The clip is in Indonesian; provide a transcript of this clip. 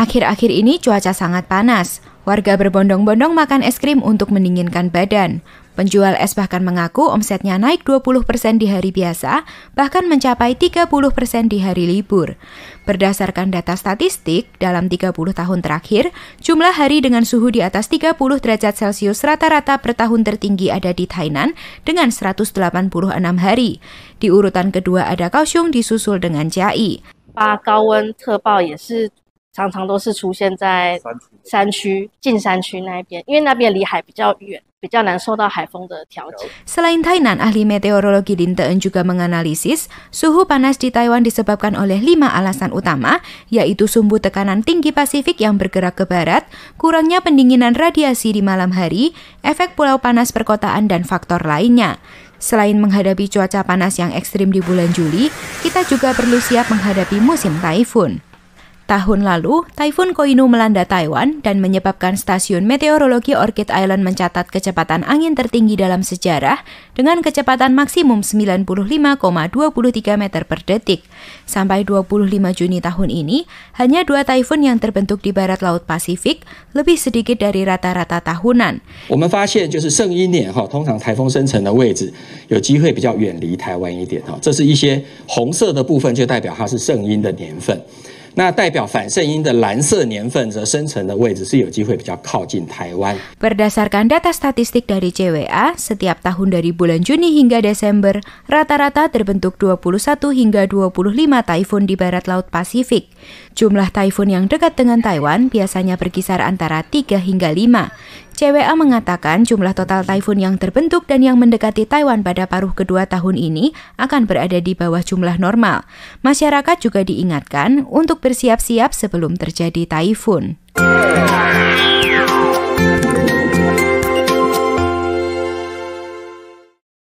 akhir akhir ini cuaca sangat panas. Warga berbondong-bondong makan es krim untuk mendinginkan badan. Penjual es bahkan mengaku omsetnya naik 20% di hari biasa, bahkan mencapai 30% di hari libur. Berdasarkan data statistik, dalam 30 tahun terakhir, jumlah hari dengan suhu di atas 30 derajat Celcius rata-rata per tahun tertinggi ada di Tainan dengan 186 hari. Di urutan kedua ada Kaohsiung disusul dengan Jai. 八高温特报也是常常都是出现在山区、近山区那一边，因为那边离海比较远。比较难受到海风的调节。Selain Tainan, ahli meteorologi Teun juga menganalisis suhu panas di Taiwan disebabkan oleh lima alasan utama, yaitu sumbu tekanan tinggi Pasifik yang bergerak ke barat, kurangnya pendinginan radiasi di malam hari, efek pulau panas perkotaan, dan faktor lainnya. Selain menghadapi cuaca panas yang ekstrim di bulan Juli, kita juga perlu siap menghadapi musim taifun. Tahun lalu, Taifun Koinu melanda Taiwan dan menyebabkan stasiun meteorologi Orchid Island mencatat kecepatan angin tertinggi dalam sejarah dengan kecepatan maksimum 95,23 meter per detik. Sampai 25 Juni tahun ini, hanya dua taifun yang terbentuk di barat Laut Pasifik, lebih sedikit dari rata-rata tahunan. 那代表反圣婴的蓝色年份则生成的位置是有机会比较靠近台湾。Berdasarkan data statistik dari CWA, setiap tahun dari bulan Juni hingga Desember, rata-rata terbentuk 21 hingga 25 taifun di barat laut Pasifik. Jumlah taifun yang dekat dengan Taiwan biasanya berkisar antara 3 hingga 5. CWA mengatakan jumlah total typhoon yang terbentuk dan yang mendekati Taiwan pada paruh kedua tahun ini akan berada di bawah jumlah normal. Masyarakat juga diingatkan untuk bersiap-siap sebelum terjadi Yeah.